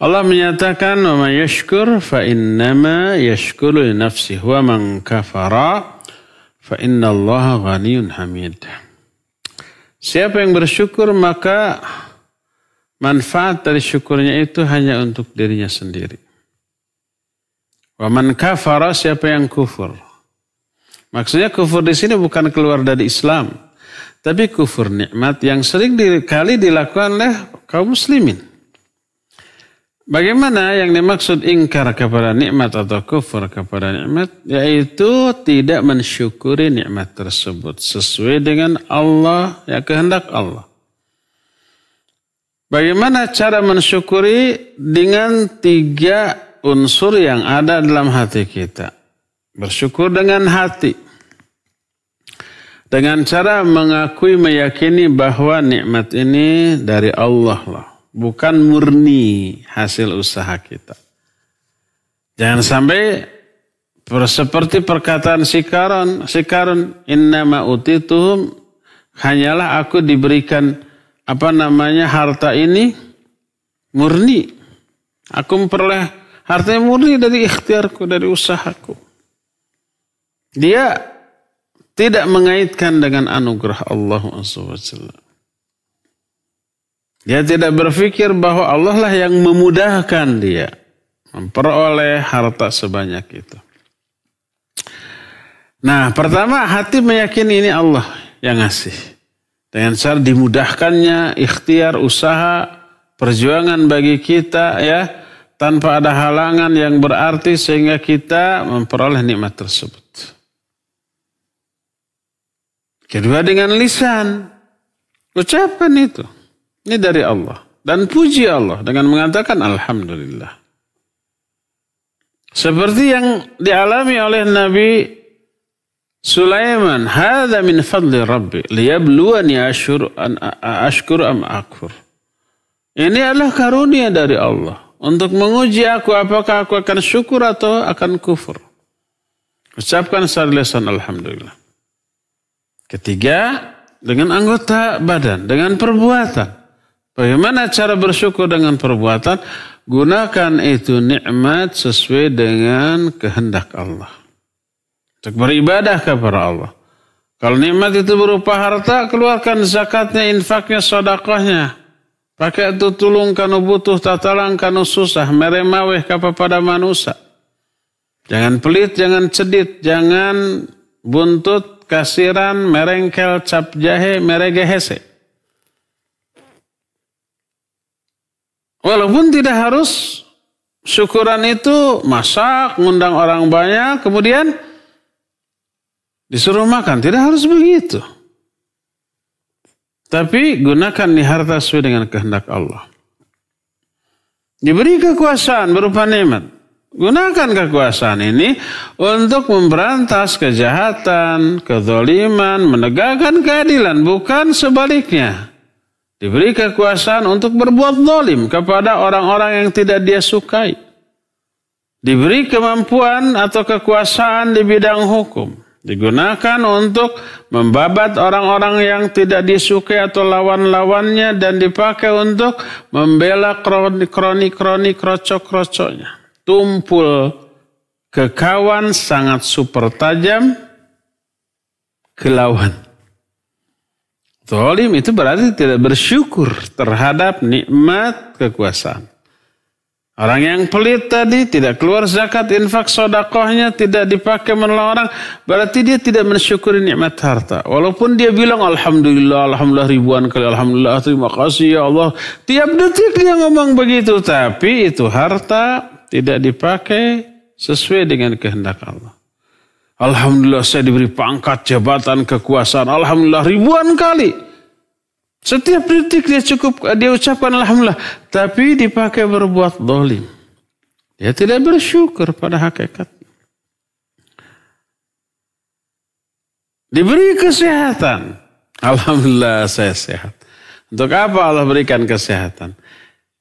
Allah menyatakan wa man yashkur fa innama yashkuru li nafsihi wa man kafara fa inna Allah hamid. Siapa yang bersyukur maka manfaat dari syukurnya itu hanya untuk dirinya sendiri. Wa man kafara siapa yang kufur. Maksudnya kufur di sini bukan keluar dari Islam, tapi kufur nikmat yang sering dikali dilakukan oleh kaum muslimin. Bagaimana yang dimaksud ingkar kepada nikmat atau kufur kepada nikmat? Yaitu tidak mensyukuri nikmat tersebut sesuai dengan Allah, ya kehendak Allah. Bagaimana cara mensyukuri dengan tiga unsur yang ada dalam hati kita? Bersyukur dengan hati. Dengan cara mengakui meyakini bahwa nikmat ini dari Allah lah bukan murni hasil usaha kita. Jangan sampai seperti perkataan si Karun, si Karun innama utituhum hanyalah aku diberikan apa namanya harta ini murni. Aku memperoleh harta yang murni dari ikhtiarku, dari usahaku. Dia tidak mengaitkan dengan anugerah Allah Subhanahu dia tidak berpikir bahwa Allah lah yang memudahkan dia memperoleh harta sebanyak itu. Nah, pertama hati meyakini ini Allah yang ngasih. Dengan cara dimudahkannya ikhtiar usaha perjuangan bagi kita ya tanpa ada halangan yang berarti sehingga kita memperoleh nikmat tersebut. Kedua dengan lisan. Ucapan itu. Ini dari Allah. Dan puji Allah dengan mengatakan Alhamdulillah. Seperti yang dialami oleh Nabi Sulaiman, "Hada min fadli Rabbi liyabluwani ashur an ashkur am akur." Ini adalah karunia dari Allah untuk menguji aku apakah aku akan syukur atau akan kufur. Ucapkan secara lesan alhamdulillah. Ketiga, dengan anggota badan, dengan perbuatan. Bagaimana cara bersyukur dengan perbuatan? Gunakan itu nikmat sesuai dengan kehendak Allah. Untuk beribadah kepada Allah. Kalau nikmat itu berupa harta, keluarkan zakatnya, infaknya, sodakohnya. Pakai itu tulung kanu butuh, tatalang kanu susah, meremaweh kapa pada manusia. Jangan pelit, jangan cedit, jangan buntut, kasiran, merengkel, cap jahe, meregehese. Walaupun tidak harus syukuran itu masak, ngundang orang banyak, kemudian disuruh makan. Tidak harus begitu. Tapi gunakan nih harta sesuai dengan kehendak Allah. Diberi kekuasaan berupa nikmat. Gunakan kekuasaan ini untuk memberantas kejahatan, kezoliman, menegakkan keadilan, bukan sebaliknya. Diberi kekuasaan untuk berbuat zalim kepada orang-orang yang tidak dia sukai. Diberi kemampuan atau kekuasaan di bidang hukum. Digunakan untuk membabat orang-orang yang tidak disukai atau lawan-lawannya dan dipakai untuk membela kroni-kroni kroco nya Tumpul kekawan sangat super tajam ke lawan. Zolim itu berarti tidak bersyukur terhadap nikmat kekuasaan. Orang yang pelit tadi tidak keluar zakat, infak, sodakohnya tidak dipakai menolong orang. Berarti dia tidak mensyukuri nikmat harta. Walaupun dia bilang Alhamdulillah, Alhamdulillah ribuan kali, Alhamdulillah terima kasih ya Allah. Tiap detik dia ngomong begitu. Tapi itu harta tidak dipakai sesuai dengan kehendak Allah. Alhamdulillah saya diberi pangkat, jabatan, kekuasaan. Alhamdulillah ribuan kali. Setiap detik dia cukup dia ucapkan alhamdulillah, tapi dipakai berbuat dolim. Dia tidak bersyukur pada hakikat. Diberi kesehatan. Alhamdulillah saya sehat. Untuk apa Allah berikan kesehatan?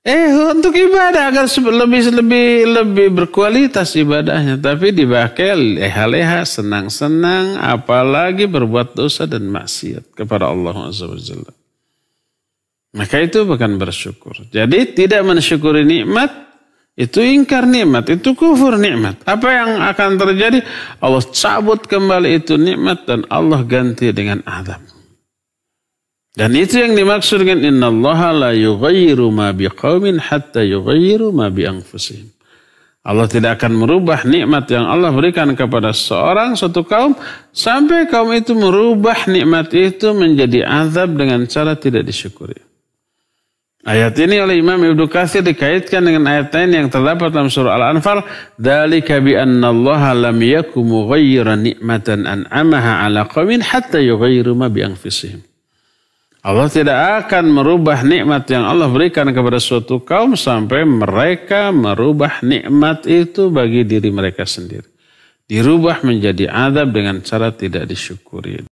Eh untuk ibadah agar lebih lebih lebih berkualitas ibadahnya, tapi dibakel leha-leha, senang-senang, apalagi berbuat dosa dan maksiat kepada Allah Subhanahu Maka itu bukan bersyukur. Jadi tidak mensyukuri nikmat itu ingkar nikmat, itu kufur nikmat. Apa yang akan terjadi? Allah cabut kembali itu nikmat dan Allah ganti dengan azab. Dan itu yang dimaksudkan Allah la yughayyiru ma biqaumin hatta yughayyiru ma bi Allah tidak akan merubah nikmat yang Allah berikan kepada seorang satu kaum sampai kaum itu merubah nikmat itu menjadi azab dengan cara tidak disyukuri. Ayat ini oleh Imam Ibnu Katsir dikaitkan dengan ayat lain yang terdapat dalam surah Al-Anfal, "Dzalika bi anna Allah lam yakum mughayyiran ni'matan an'amaha 'ala qaumin hatta yughayyiru ma bi anfusihim." Allah tidak akan merubah nikmat yang Allah berikan kepada suatu kaum sampai mereka merubah nikmat itu bagi diri mereka sendiri. Dirubah menjadi adab dengan cara tidak disyukuri.